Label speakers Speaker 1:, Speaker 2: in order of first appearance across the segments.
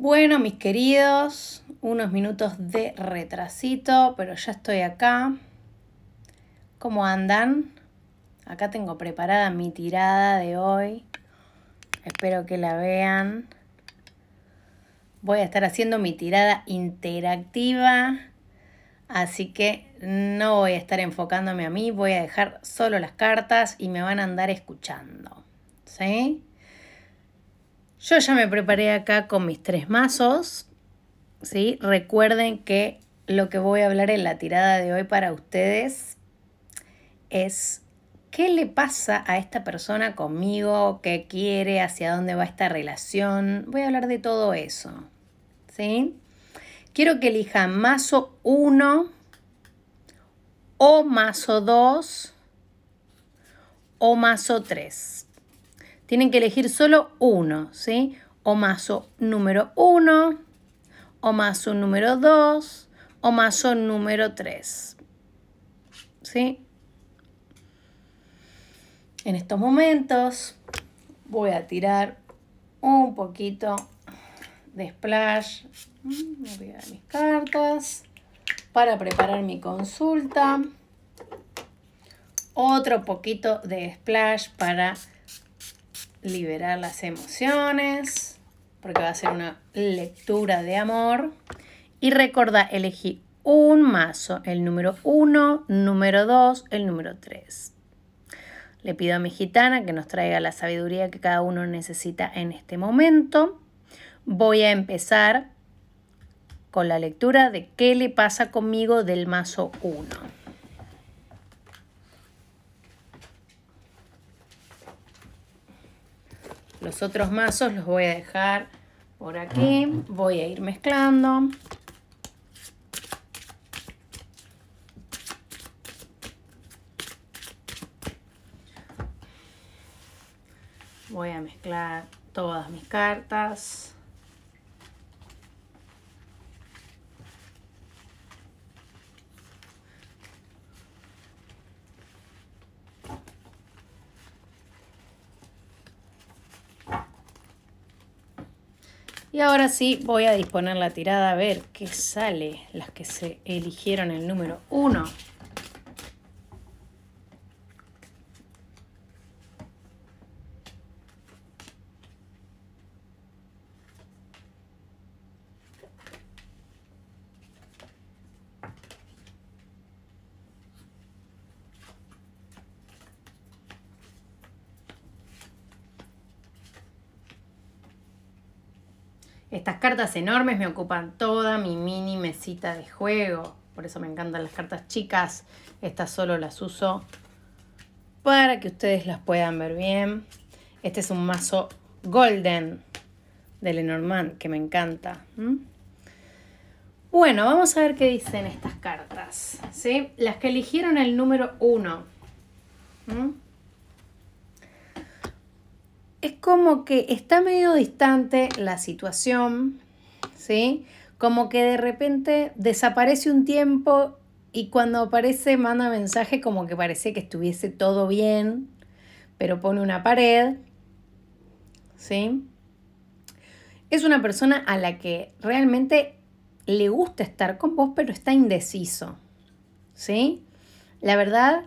Speaker 1: Bueno, mis queridos, unos minutos de retrasito, pero ya estoy acá. ¿Cómo andan? Acá tengo preparada mi tirada de hoy. Espero que la vean. Voy a estar haciendo mi tirada interactiva, así que no voy a estar enfocándome a mí, voy a dejar solo las cartas y me van a andar escuchando. ¿Sí? Yo ya me preparé acá con mis tres mazos. ¿sí? Recuerden que lo que voy a hablar en la tirada de hoy para ustedes es qué le pasa a esta persona conmigo, qué quiere, hacia dónde va esta relación. Voy a hablar de todo eso. ¿sí? Quiero que elijan mazo 1 o mazo 2 o mazo 3. Tienen que elegir solo uno, ¿sí? O mazo número 1, o mazo número 2, o mazo número 3. ¿Sí? En estos momentos voy a tirar un poquito de splash. Mm, voy a dar mis cartas para preparar mi consulta. Otro poquito de splash para liberar las emociones, porque va a ser una lectura de amor. Y recuerda, elegí un mazo, el número 1, número 2, el número 3. Le pido a mi gitana que nos traiga la sabiduría que cada uno necesita en este momento. Voy a empezar con la lectura de qué le pasa conmigo del mazo 1. Los otros mazos los voy a dejar por aquí. Voy a ir mezclando. Voy a mezclar todas mis cartas. Y ahora sí voy a disponer la tirada a ver qué sale las que se eligieron el número 1. Estas cartas enormes me ocupan toda mi mini mesita de juego. Por eso me encantan las cartas chicas. Estas solo las uso para que ustedes las puedan ver bien. Este es un mazo golden de Lenormand que me encanta. Bueno, vamos a ver qué dicen estas cartas. ¿sí? Las que eligieron el número 1 es como que está medio distante la situación, ¿sí? Como que de repente desaparece un tiempo y cuando aparece manda mensaje como que parece que estuviese todo bien, pero pone una pared, ¿sí? Es una persona a la que realmente le gusta estar con vos, pero está indeciso, ¿sí? La verdad,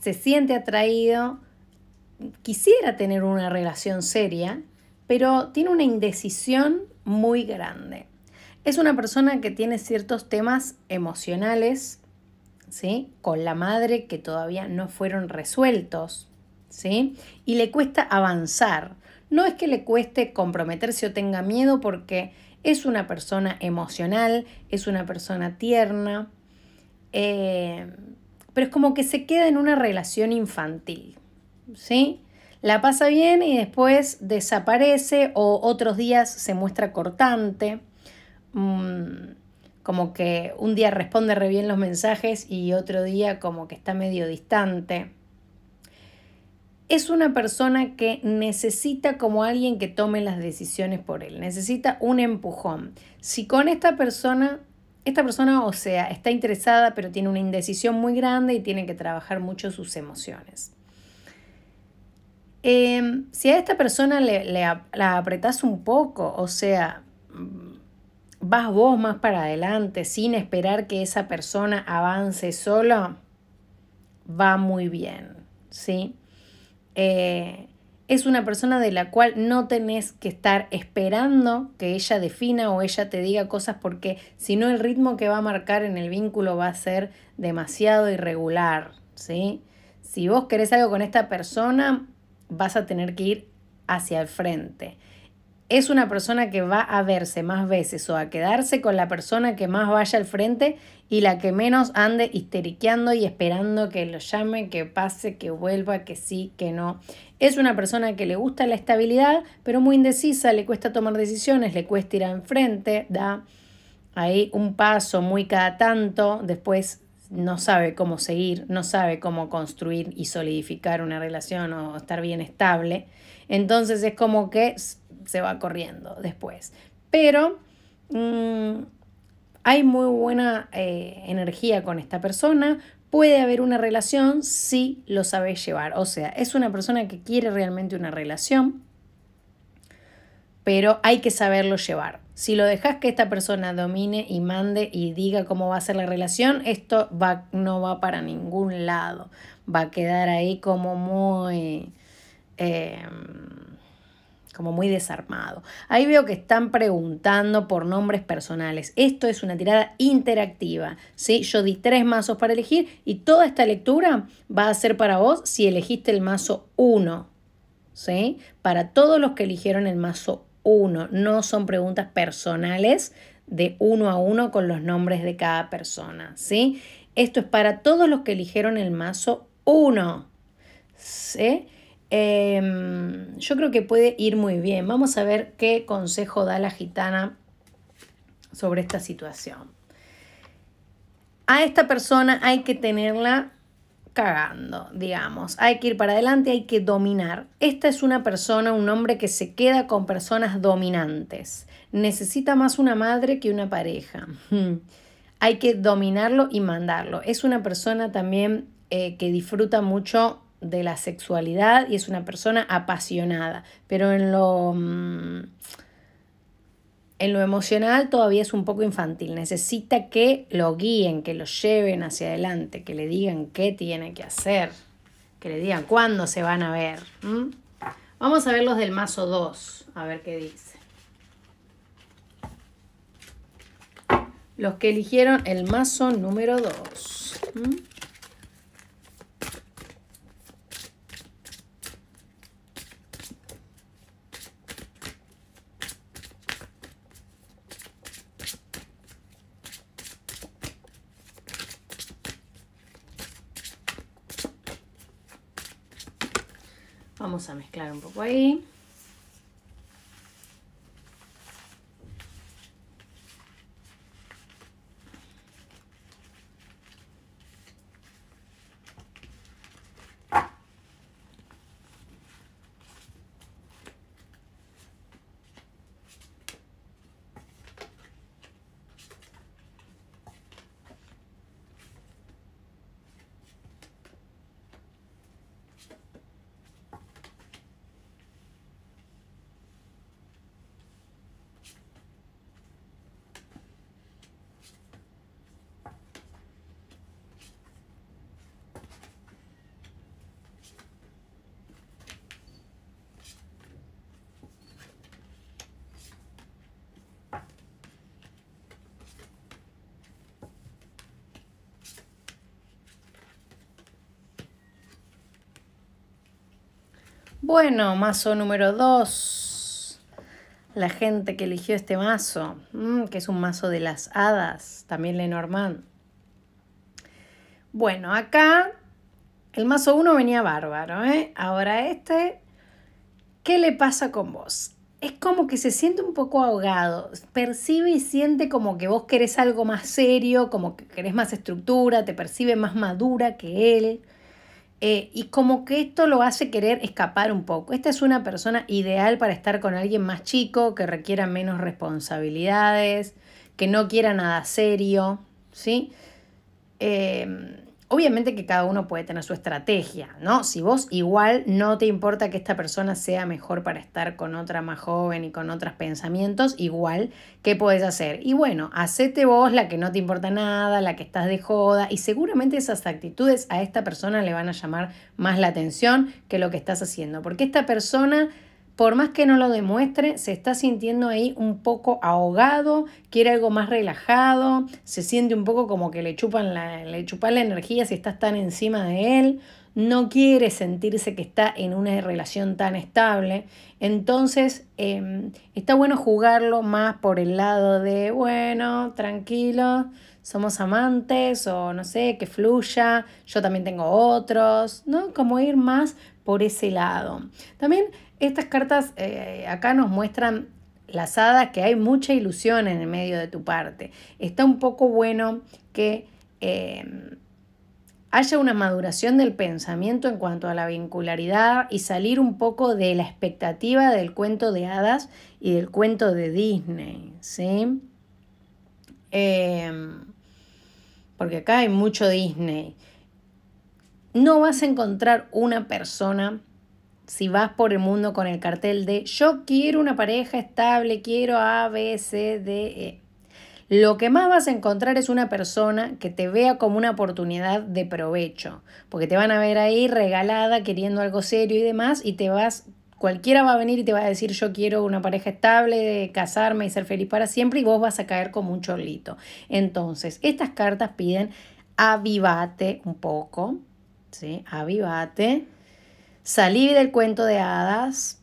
Speaker 1: se siente atraído, quisiera tener una relación seria, pero tiene una indecisión muy grande. Es una persona que tiene ciertos temas emocionales, ¿sí? Con la madre que todavía no fueron resueltos, ¿sí? Y le cuesta avanzar. No es que le cueste comprometerse o tenga miedo porque es una persona emocional, es una persona tierna, eh, pero es como que se queda en una relación infantil. ¿sí? La pasa bien y después desaparece o otros días se muestra cortante, mm, como que un día responde re bien los mensajes y otro día como que está medio distante. Es una persona que necesita como alguien que tome las decisiones por él, necesita un empujón. Si con esta persona esta persona, o sea, está interesada, pero tiene una indecisión muy grande y tiene que trabajar mucho sus emociones. Em, si a esta persona le, la apretas un poco, o sea, mm, vas vos más para adelante sin esperar que esa persona avance sola, va muy bien, ¿sí? Eh, es una persona de la cual no tenés que estar esperando que ella defina o ella te diga cosas porque si no el ritmo que va a marcar en el vínculo va a ser demasiado irregular, ¿sí? Si vos querés algo con esta persona, vas a tener que ir hacia el frente. Es una persona que va a verse más veces o a quedarse con la persona que más vaya al frente y la que menos ande histeriqueando y esperando que lo llame, que pase, que vuelva, que sí, que no. Es una persona que le gusta la estabilidad, pero muy indecisa, le cuesta tomar decisiones, le cuesta ir al frente, da ahí un paso muy cada tanto, después no sabe cómo seguir, no sabe cómo construir y solidificar una relación o estar bien estable, entonces es como que se va corriendo después. Pero mm, hay muy buena eh, energía con esta persona, puede haber una relación si lo sabes llevar, o sea, es una persona que quiere realmente una relación, pero hay que saberlo llevar. Si lo dejas que esta persona domine y mande y diga cómo va a ser la relación, esto va, no va para ningún lado. Va a quedar ahí como muy... Em, como muy desarmado. Ahí veo que están preguntando por nombres personales. Esto es una tirada interactiva. ¿sí? Yo di tres mazos para elegir y toda esta lectura va a ser para vos si elegiste el mazo 1. ¿sí? Para todos los que eligieron el mazo uno. No son preguntas personales de uno a uno con los nombres de cada persona, ¿sí? Esto es para todos los que eligieron el mazo 1, ¿sí? Em, yo creo que puede ir muy bien. Vamos a ver qué consejo da la gitana sobre esta situación. A esta persona hay que tenerla cagando, digamos. Hay que ir para adelante, hay que dominar. Esta es una persona, un hombre que se queda con personas dominantes. Necesita más una madre que una pareja. Hmm. hay que dominarlo y mandarlo. Es una persona también eh, que disfruta mucho de la sexualidad y es una persona apasionada, pero en lo... Mm, en lo emocional todavía es un poco infantil, necesita que lo guíen, que lo lleven hacia adelante, que le digan qué tiene que hacer, que le digan cuándo se van a ver. Vamos a ver los del mazo 2, a ver qué dice. Los que eligieron el mazo número 2. Clown Boy. Bueno, mazo número 2. La gente que eligió este mazo, mm, que es un mazo de las hadas, también Lenormand. Bueno, acá el mazo 1 venía bárbaro, ¿eh? Ahora este, ¿qué le pasa con vos? Es como que se siente un poco ahogado, percibe y siente como que vos querés algo más serio, como que querés más estructura, te percibe más madura que él eh, y como que esto lo hace querer escapar un poco. Esta es una persona ideal para estar con alguien más chico, que requiera menos responsabilidades, que no quiera nada serio, ¿sí? Eh, Obviamente que cada uno puede tener su estrategia, ¿no? Si vos igual no te importa que esta persona sea mejor para estar con otra más joven y con otros pensamientos, igual, ¿qué podés hacer? Y bueno, hacete vos la que no te importa nada, la que estás de joda, y seguramente esas actitudes a esta persona le van a llamar más la atención que lo que estás haciendo, porque esta persona por más que no lo demuestre, se está sintiendo ahí un poco ahogado, quiere algo más relajado, se siente un poco como que le chupan la, le chupan la energía si estás tan encima de él, no quiere sentirse que está en una relación tan estable. Entonces, em, está bueno jugarlo más por el lado de, bueno, tranquilo, somos amantes o no sé, que fluya, yo también tengo otros, ¿no? Como ir más por ese lado. También estas cartas eh, acá nos muestran las hadas que hay mucha ilusión en el medio de tu parte. Está un poco bueno que eh, haya una maduración del pensamiento en cuanto a la vincularidad y salir un poco de la expectativa del cuento de hadas y del cuento de Disney, ¿sí? Em, porque acá hay mucho Disney. No vas a encontrar una persona si vas por el mundo con el cartel de yo quiero una pareja estable, quiero A, B, C, D, E. Lo que más vas a encontrar es una persona que te vea como una oportunidad de provecho, porque te van a ver ahí regalada, queriendo algo serio y demás, y te vas, cualquiera va a venir y te va a decir yo quiero una pareja estable, casarme y ser feliz para siempre, y vos vas a caer como un chorlito. Entonces, estas cartas piden avivate un poco, ¿sí? Avivate salí del cuento de hadas.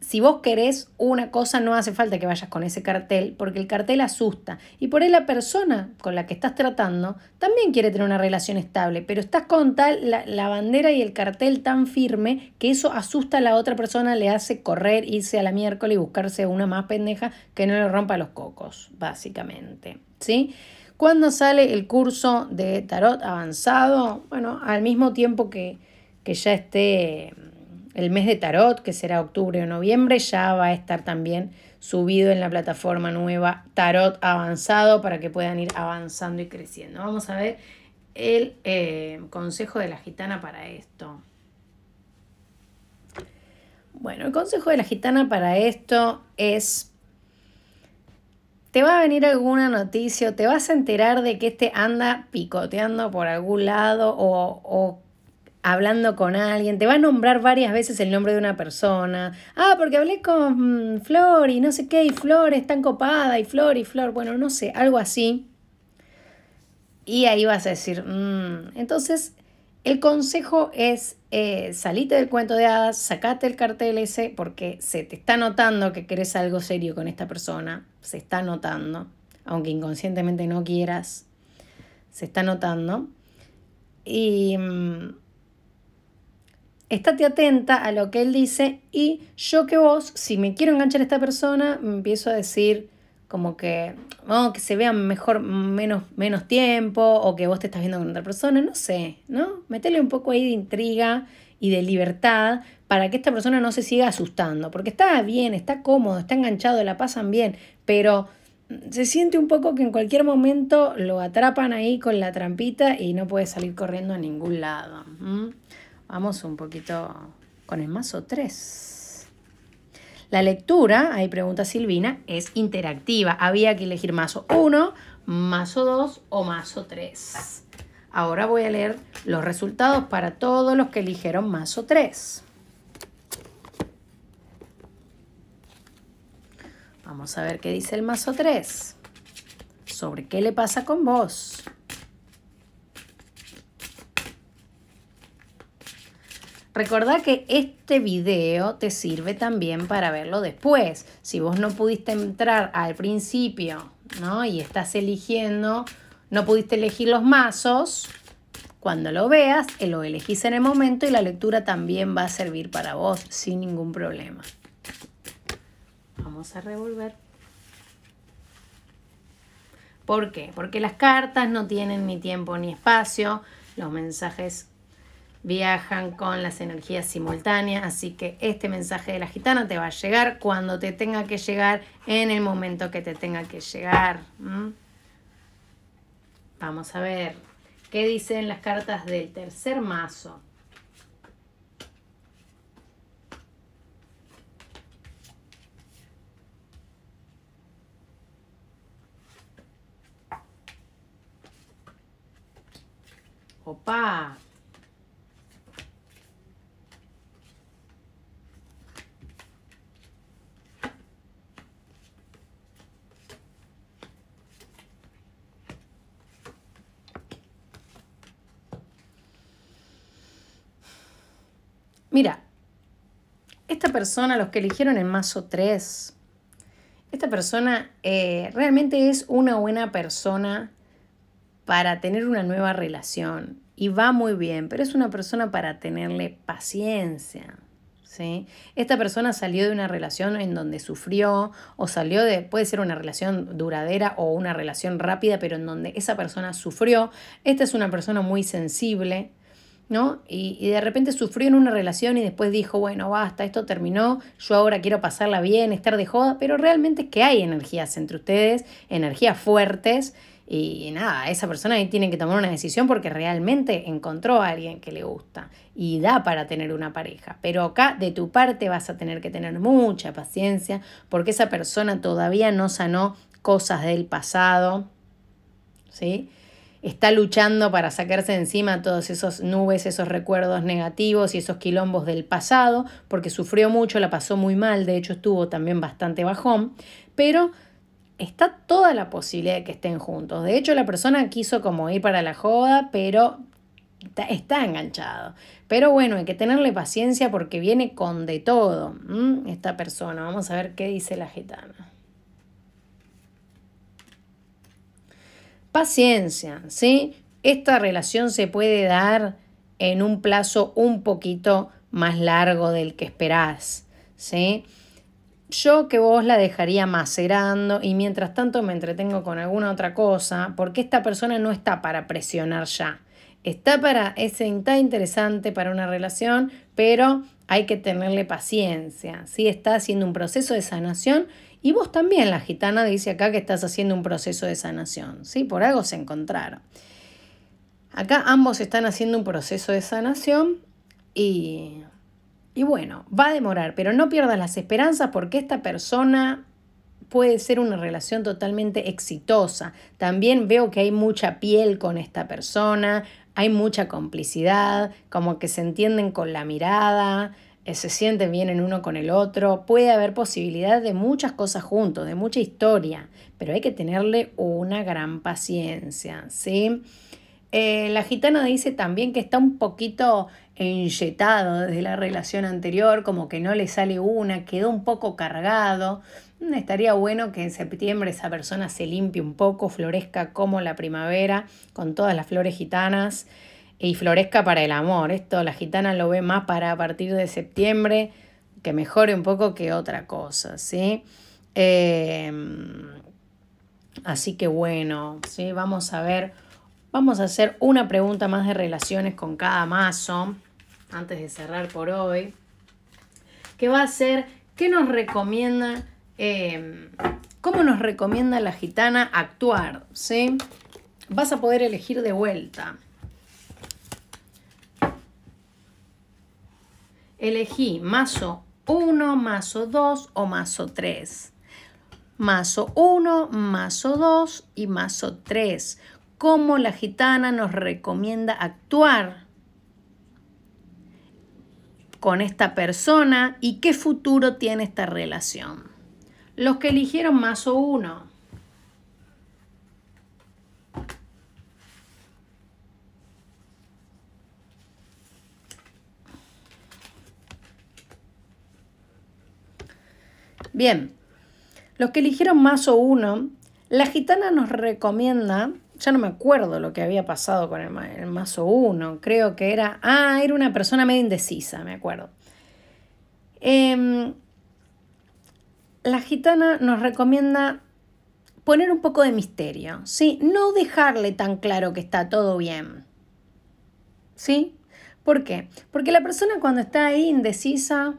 Speaker 1: Si vos querés una cosa, no hace falta que vayas con ese cartel, porque el cartel asusta. Y por ahí la persona con la que estás tratando también quiere tener una relación estable, pero estás con tal la, bandera y el cartel tan firme que eso asusta a la otra persona, le hace correr, irse a la miércoles y buscarse una más pendeja que no le rompa los cocos, básicamente. ¿Sí? cuando sale el curso de tarot avanzado? Bueno, al mismo tiempo que, que ya esté mm, el mes de tarot, que será octubre o noviembre, ya va a estar también subido en la plataforma nueva Tarot Avanzado para que puedan ir avanzando y creciendo. Vamos a ver el eh, consejo de la gitana para esto. Bueno, el consejo de la gitana para esto es, te va a venir alguna noticia, te vas a enterar de que este anda picoteando por algún lado o, o hablando con alguien, te va a nombrar varias veces el nombre de una persona. Ah, porque hablé con mm, Flor y no sé qué, y Flor es tan copada, y Flor y Flor, bueno, no sé, algo así. Y ahí vas a decir, mm". entonces el consejo es eh, salite del cuento de hadas, sacate el cartel ese porque se te está notando que querés algo serio con esta persona, se está notando, aunque inconscientemente no quieras, se está notando. Y mm, estate atenta a lo que él dice y yo que vos, si me quiero enganchar a esta persona, me empiezo a decir como que, que se vean mejor menos, menos tiempo o que vos te estás viendo con otra persona, no sé, ¿no? Metele un poco ahí de intriga y de libertad para que esta persona no se siga asustando, porque está bien, está cómodo, está enganchado, la pasan bien, pero se siente un poco que en cualquier momento lo atrapan ahí con la trampita y no puede salir corriendo a ningún lado. Vamos un poquito con el mazo 3. La lectura, ahí pregunta Silvina, es interactiva. Había que elegir mazo 1, mazo 2 o mazo 3. Ahora voy a leer los resultados para todos los que eligieron mazo 3. Vamos a ver qué dice el mazo 3. Sobre qué le pasa con vos. Recordá que este video te sirve también para verlo después. Si vos no pudiste entrar al principio, ¿no? Y estás eligiendo, no pudiste elegir los mazos, cuando lo veas, eh, lo elegís en el momento y la lectura también va a servir para vos sin ningún problema. Vamos a revolver. ¿Por qué? Porque las cartas no tienen ni tiempo ni espacio, los mensajes viajan con las energías simultáneas, así que este mensaje de la gitana te va a llegar cuando te tenga que llegar, en el momento que te tenga que llegar. Vamos a ver qué dicen las cartas del tercer mazo. Opa, Mira, esta persona, los que eligieron en mazo 3, esta persona eh, realmente es una buena persona para tener una nueva relación y va muy bien, pero es una persona para tenerle paciencia. ¿Sí? Esta persona salió de una relación en donde sufrió o salió de, puede ser una relación duradera o una relación rápida, pero en donde esa persona sufrió. Esta es una persona muy sensible, ¿no? Y, de repente sufrió en una relación y después dijo, bueno, basta, esto terminó, yo ahora quiero pasarla bien, estar de joda, pero realmente es que hay energías entre ustedes, energías fuertes. Y, y nada, esa persona ahí tiene que tomar una decisión porque realmente encontró a alguien que le gusta y da para tener una pareja. Pero acá de tu parte vas a tener que tener mucha paciencia porque esa persona todavía no sanó cosas del pasado, ¿sí? está luchando para sacarse de encima todas esas nubes, esos recuerdos negativos y esos quilombos del pasado, porque sufrió mucho, la pasó muy mal, de hecho estuvo también bastante bajón, pero está toda la posibilidad de que estén juntos. De hecho, la persona quiso como ir para la joda, pero está, enganchado. Pero bueno, hay que tenerle paciencia porque viene con de todo esta persona. Vamos a ver qué dice la gitana. Paciencia, ¿sí? Esta relación se puede dar en un plazo un poquito más largo del que esperás, ¿sí? Yo que vos la dejaría macerando y mientras tanto me entretengo con alguna otra cosa, porque esta persona no está para presionar ya. Está para, es está interesante para una relación, pero hay que tenerle paciencia. ¿sí? Está haciendo un proceso de sanación y vos también, la gitana dice acá que estás haciendo un proceso de sanación, ¿sí? Por algo se encontraron. Acá ambos están haciendo un proceso de sanación y, y bueno, va a demorar, pero no pierdas las esperanzas porque esta persona puede ser una relación totalmente exitosa. También veo que hay mucha piel con esta persona, hay mucha complicidad, como que se entienden con la mirada, eh, se sienten bien en uno con el otro, puede haber posibilidad de muchas cosas juntos, de mucha historia, pero hay que tenerle una gran paciencia, ¿sí? Eh, la gitana dice también que está un poquito enyetado desde la relación anterior, como que no le sale una, quedó un poco cargado. Mm, estaría bueno que en septiembre esa persona se limpie un poco, florezca como la primavera, con todas las flores gitanas y florezca para el amor. Esto la gitana lo ve más para a partir de septiembre, que mejore un poco que otra cosa, ¿sí? Em, así que bueno, ¿sí? Vamos a ver, vamos a hacer una pregunta más de relaciones con cada mazo, antes de cerrar por hoy, que va a ser, ¿qué nos recomienda? Em, ¿Cómo nos recomienda la gitana actuar? ¿Sí? Vas a poder elegir de vuelta. elegí mazo 1, mazo 2 o mazo 3. Mazo 1, mazo 2 y mazo 3. ¿Cómo la gitana nos recomienda actuar con esta persona y qué futuro tiene esta relación? Los que eligieron mazo 1, Bien, los que eligieron mazo 1, uno, la gitana nos recomienda, ya no me acuerdo lo que había pasado con el, mazo uno, creo que era, ah, era una persona medio indecisa, me acuerdo. Em, la gitana nos recomienda poner un poco de misterio, ¿sí? No dejarle tan claro que está todo bien, ¿sí? ¿Por qué? Porque la persona cuando está ahí indecisa,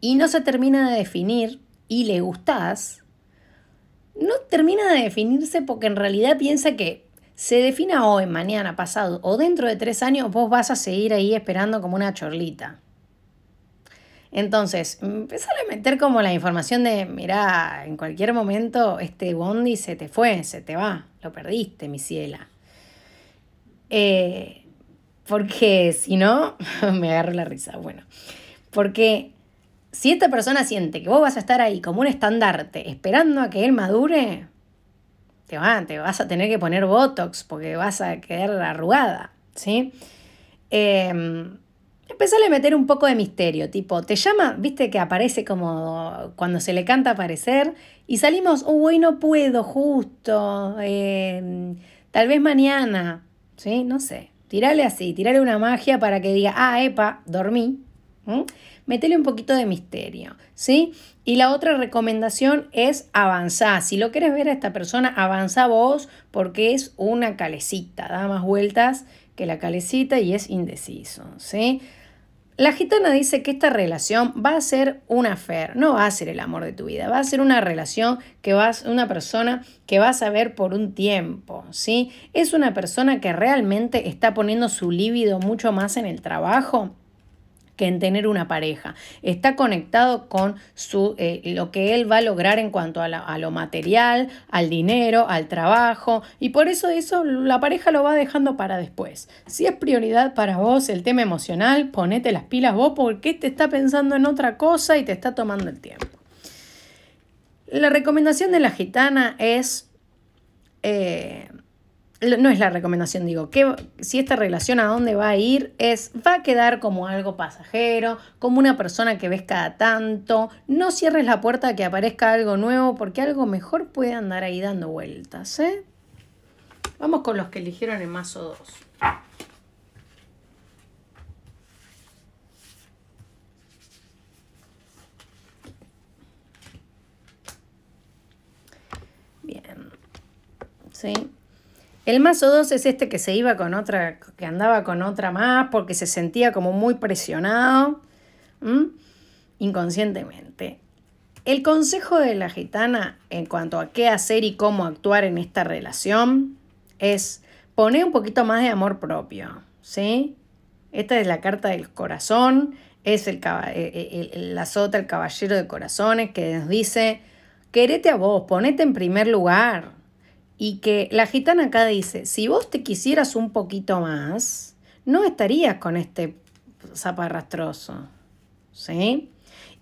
Speaker 1: y no se termina de definir y le gustás, no termina de definirse porque en realidad piensa que se defina hoy, mañana, pasado o dentro de tres años, vos vas a seguir ahí esperando como una chorlita. Entonces, empezar a meter como la información de, mirá, en cualquier momento este bondi se te fue, se te va, lo perdiste, mi ciela. Eh, porque si no, me agarro la risa, bueno. Porque si esta persona siente que vos vas a estar ahí como un estandarte esperando a que él madure, te, vas a tener que poner botox porque vas a quedar arrugada, ¿sí? Eh, Empezale a meter un poco de misterio, tipo, te llama, viste que aparece como cuando se le canta aparecer y salimos, uy, no puedo, justo, em, tal vez mañana, ¿sí? No sé, tirale así, tirale una magia para que diga, ah, epa, dormí metele un poquito de misterio, ¿sí? Y la otra recomendación es avanzar. Si lo quieres ver a esta persona, avanza vos porque es una calecita, da más vueltas que la calecita y es indeciso, ¿sí? La gitana dice que esta relación va a ser una affair, no va a ser el amor de tu vida, va a ser una relación que vas, una persona que vas a ver por un tiempo, ¿sí? Es una persona que realmente está poniendo su líbido mucho más en el trabajo que en tener una pareja. Está conectado con su, eh, lo que él va a lograr en cuanto a, lo material, al dinero, al trabajo, y por eso eso la pareja lo va dejando para después. Si es prioridad para vos el tema emocional, ponete las pilas vos porque te está pensando en otra cosa y te está tomando el tiempo. La recomendación de la gitana es... Eh, no es la recomendación, digo, que si esta relación a dónde va a ir es, va a quedar como algo pasajero, como una persona que ves cada tanto, no cierres la puerta a que aparezca algo nuevo porque algo mejor puede andar ahí dando vueltas, ¿eh? Vamos con los que eligieron en mazo 2. Bien. Sí. El mazo 2 es este que se iba con otra, que andaba con otra más porque se sentía como muy presionado inconscientemente. El consejo de la gitana en cuanto a qué hacer y cómo actuar en esta relación es poner un poquito más de amor propio, ¿sí? Esta es la carta del corazón, es el, eh, eh, la sota, el caballero de corazones, que nos dice, querete a vos, ponete en primer lugar, y que la gitana acá dice, si vos te quisieras un poquito más, no estarías con este zaparrastroso, ¿sí?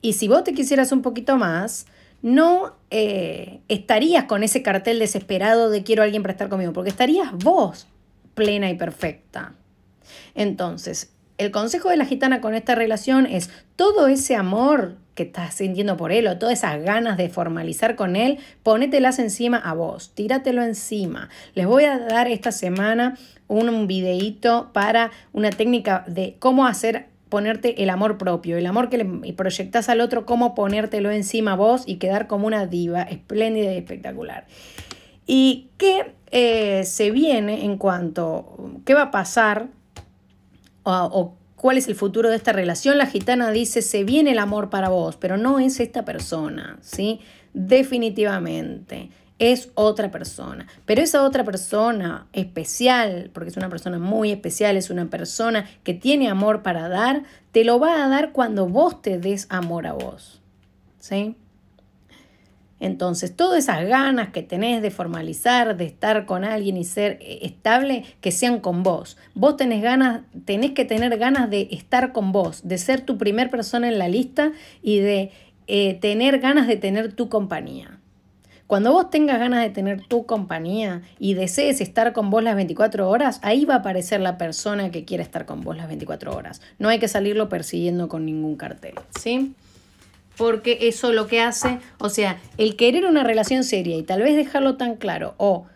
Speaker 1: Y si vos te quisieras un poquito más, no eh, estarías con ese cartel desesperado de quiero a alguien para estar conmigo, porque estarías vos plena y perfecta. Entonces, el consejo de la gitana con esta relación es todo ese amor que estás sintiendo por él o todas esas ganas de formalizar con él, ponételas encima a vos, tíratelo encima. Les voy a dar esta semana un videíto para una técnica de cómo hacer ponerte el amor propio, el amor que le proyectas al otro, cómo ponértelo encima a vos y quedar como una diva espléndida y espectacular. ¿Y qué eh, se viene en cuanto, qué va a pasar o, o cuál es el futuro de esta relación, la gitana dice, se viene el amor para vos, pero no es esta persona, ¿sí? Definitivamente, es otra persona. Pero esa otra persona especial, porque es una persona muy especial, es una persona que tiene amor para dar, te lo va a dar cuando vos te des amor a vos, ¿sí? Entonces, todas esas ganas que tenés de formalizar, de estar con alguien y ser eh, estable, que sean con vos. Vos tenés ganas, tenés que tener ganas de estar con vos, de ser tu primer persona en la lista y de eh, tener ganas de tener tu compañía. Cuando vos tengas ganas de tener tu compañía y desees estar con vos las 24 horas, ahí va a aparecer la persona que quiera estar con vos las 24 horas. No hay que salirlo persiguiendo con ningún cartel, ¿sí? porque eso lo que hace, o sea, el querer una relación seria y tal vez dejarlo tan claro o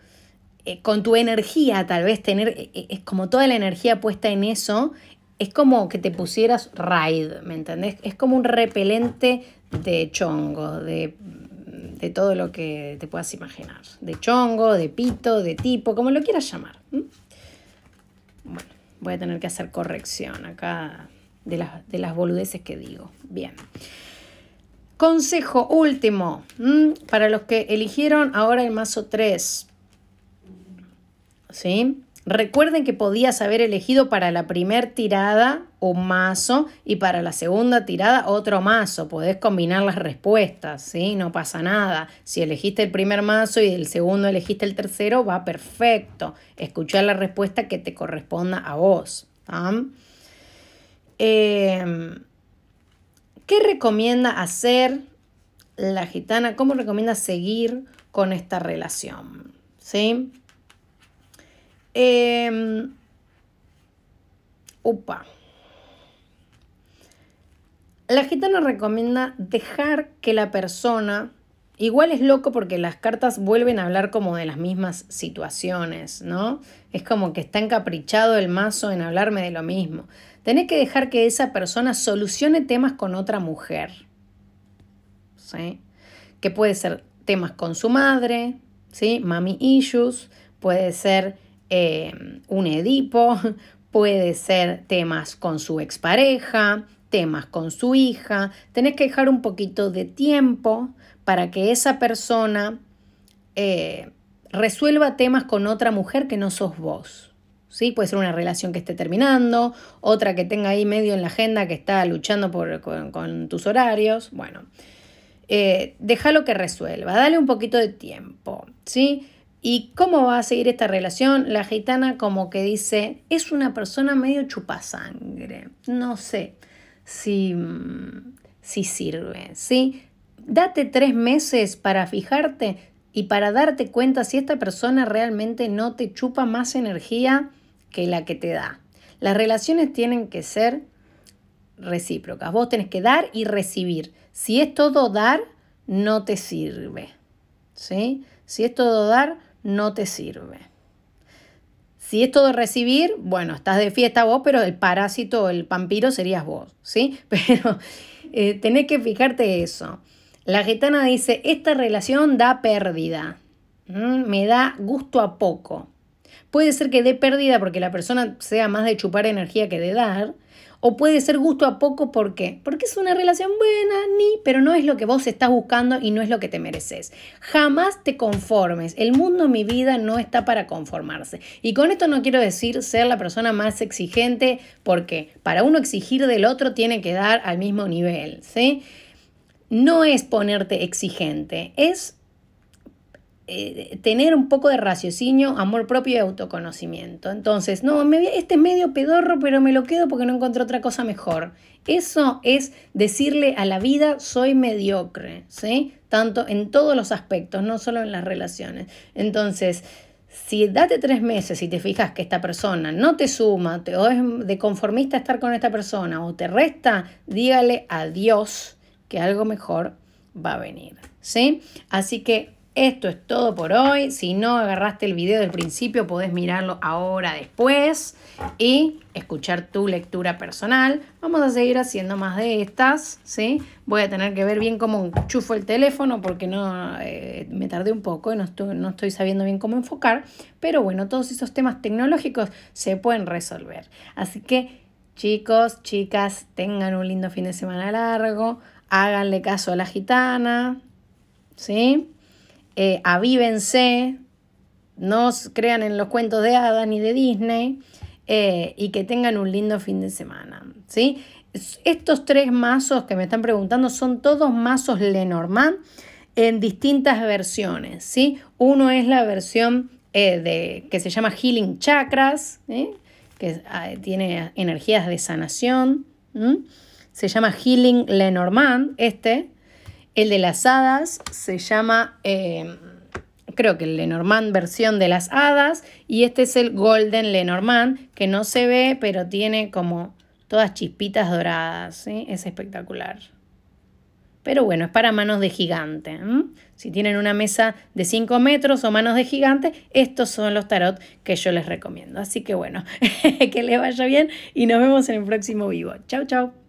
Speaker 1: eh, con tu energía, tal vez tener eh, eh, es como toda la energía puesta en eso, es como que te pusieras raid, ¿me entendés? Es como un repelente de chongo, de, todo lo que te puedas imaginar, de chongo, de pito, de tipo, como lo quieras llamar. Bueno, voy a tener que hacer corrección acá de las, de las boludeces que digo. Bien. Consejo último mm, para los que eligieron ahora el mazo 3. ¿Sí? Recuerden que podías haber elegido para la primera tirada un mazo y para la segunda tirada otro mazo. Podés combinar las respuestas, ¿sí? No pasa nada. Si elegiste el primer mazo y el segundo elegiste el tercero, va perfecto. Escucha la respuesta que te corresponda a vos. ¿Qué recomienda hacer la gitana? ¿Cómo recomienda seguir con esta relación? ¿Sí? Em, upa. La gitana recomienda dejar que la persona, igual es loco porque las cartas vuelven a hablar como de las mismas situaciones, ¿no? Es como que está encaprichado el mazo en hablarme de lo mismo tenés que dejar que esa persona solucione temas con otra mujer. ¿Sí? Que puede ser temas con su madre, ¿sí? Mami issues, puede ser eh, un Edipo, puede ser temas con su expareja, temas con su hija. Tenés que dejar un poquito de tiempo para que esa persona eh, resuelva temas con otra mujer que no sos vos. Puede ser una relación que esté terminando, otra que tenga ahí medio en la agenda que está luchando con, tus horarios. Bueno, eh, déjalo que resuelva, dale un poquito de tiempo, ¿sí? ¿Y cómo va a seguir esta relación? La gitana como que dice, es una persona medio sangre no sé mm, si, sirve, ¿sí? Date tres meses para fijarte y para darte cuenta si esta persona realmente no te chupa más energía que la que te da. Las relaciones tienen que ser recíprocas. Vos tenés que dar y recibir. Si es todo dar, no te sirve. Si es todo dar, no te sirve. Si es todo recibir, bueno, estás de fiesta vos, pero el parásito, el vampiro serías vos, ¿sí? Pero eh, tenés que fijarte eso. La gitana dice, esta relación da pérdida, me da gusto a poco puede ser que dé pérdida porque la persona sea más de chupar energía que de dar, o puede ser gusto a poco porque porque es una relación buena, ni, pero no es lo que vos estás buscando y no es lo que te mereces. Jamás te conformes. El mundo, mi vida, no está para conformarse. Y con esto no quiero decir ser la persona más exigente, porque para uno exigir del otro tiene que dar al mismo nivel, ¿sí? No es ponerte exigente, es eh, tener un poco de raciocinio, amor propio y autoconocimiento. Entonces, no, este es medio pedorro, pero me lo quedo porque no encontré otra cosa mejor. Eso es decirle a la vida, soy mediocre, ¿sí? Tanto en todos los aspectos, no solo en las relaciones. Entonces, si date tres meses y te fijas que esta persona no te suma, te, o es de conformista estar con esta persona, o te resta, dígale Dios que algo mejor va a venir. ¿sí? Así que esto es todo por hoy. Si no agarraste el video del principio, podés mirarlo ahora después y escuchar tu lectura personal. Vamos a seguir haciendo más de estas, ¿sí? Voy a tener que ver bien cómo enchufo el teléfono porque no eh, me tardé un poco y no estoy sabiendo bien cómo enfocar. Pero bueno, todos esos temas tecnológicos se pueden resolver. Así que, chicos, chicas, tengan un lindo fin de semana largo. Háganle caso a la gitana, ¿sí? Eh, avívense, no crean en los cuentos de hadas ni de Disney eh, y que tengan un lindo fin de semana. ¿sí? Estos tres mazos que me están preguntando son todos mazos Lenormand en distintas versiones. ¿sí? Uno es la versión eh, de, que se llama Healing Chakras, que ah, tiene energías de sanación. Se llama Healing Lenormand, este. El de las hadas se llama, em, creo que el Lenormand versión de las hadas. Y este es el Golden Lenormand, que no se ve, pero tiene como todas chispitas doradas. Es espectacular. Pero bueno, es para manos de gigante. Si tienen una mesa de 5 metros o manos de gigante, estos son los tarot que yo les recomiendo. Así que bueno, que les vaya bien y nos vemos en el próximo vivo. Chau, chau.